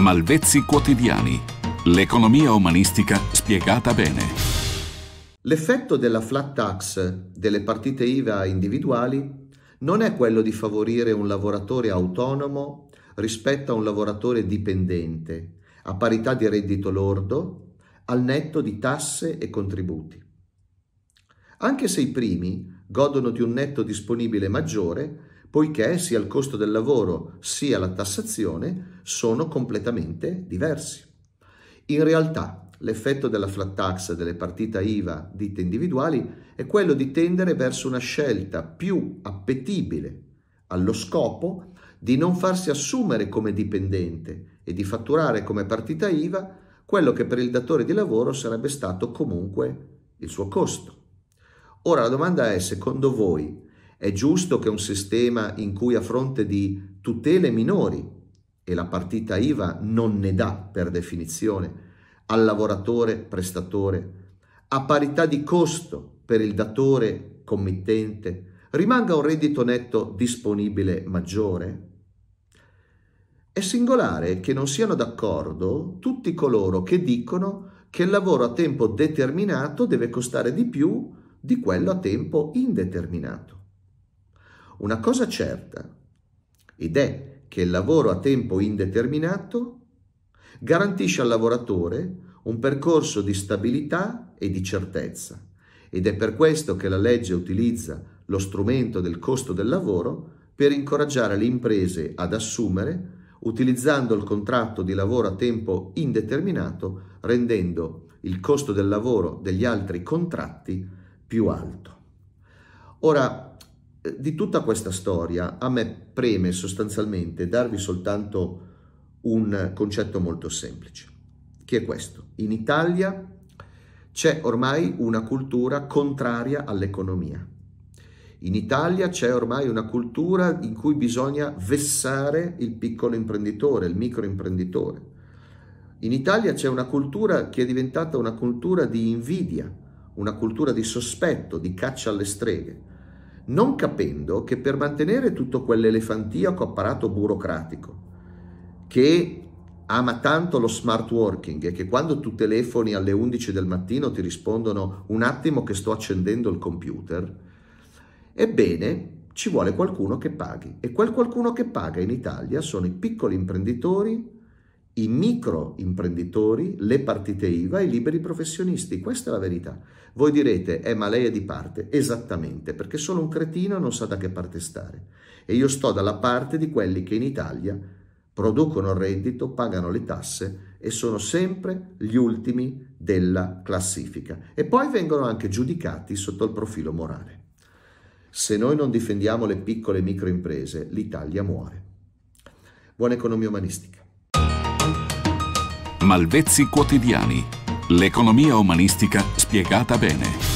Malvezzi quotidiani. L'economia umanistica spiegata bene. L'effetto della flat tax delle partite IVA individuali non è quello di favorire un lavoratore autonomo rispetto a un lavoratore dipendente, a parità di reddito lordo, al netto di tasse e contributi. Anche se i primi godono di un netto disponibile maggiore, poiché sia il costo del lavoro sia la tassazione sono completamente diversi. In realtà l'effetto della flat tax delle partite IVA ditte individuali è quello di tendere verso una scelta più appetibile, allo scopo di non farsi assumere come dipendente e di fatturare come partita IVA quello che per il datore di lavoro sarebbe stato comunque il suo costo. Ora la domanda è, secondo voi, è giusto che un sistema in cui a fronte di tutele minori, e la partita IVA non ne dà per definizione, al lavoratore prestatore, a parità di costo per il datore committente, rimanga un reddito netto disponibile maggiore? È singolare che non siano d'accordo tutti coloro che dicono che il lavoro a tempo determinato deve costare di più di quello a tempo indeterminato. Una cosa certa ed è che il lavoro a tempo indeterminato garantisce al lavoratore un percorso di stabilità e di certezza ed è per questo che la legge utilizza lo strumento del costo del lavoro per incoraggiare le imprese ad assumere utilizzando il contratto di lavoro a tempo indeterminato rendendo il costo del lavoro degli altri contratti più alto. Ora, eh, di tutta questa storia a me preme sostanzialmente darvi soltanto un concetto molto semplice, che è questo. In Italia c'è ormai una cultura contraria all'economia. In Italia c'è ormai una cultura in cui bisogna vessare il piccolo imprenditore, il microimprenditore. In Italia c'è una cultura che è diventata una cultura di invidia, una cultura di sospetto, di caccia alle streghe non capendo che per mantenere tutto quell'elefantiaco apparato burocratico che ama tanto lo smart working e che quando tu telefoni alle 11 del mattino ti rispondono un attimo che sto accendendo il computer, ebbene ci vuole qualcuno che paghi e quel qualcuno che paga in Italia sono i piccoli imprenditori i microimprenditori, le partite IVA e i liberi professionisti. Questa è la verità. Voi direte, eh ma lei è di parte. Esattamente, perché sono un cretino e non sa da che parte stare. E io sto dalla parte di quelli che in Italia producono reddito, pagano le tasse e sono sempre gli ultimi della classifica. E poi vengono anche giudicati sotto il profilo morale. Se noi non difendiamo le piccole e microimprese, l'Italia muore. Buona economia umanistica. Malvezzi Quotidiani. L'economia umanistica spiegata bene.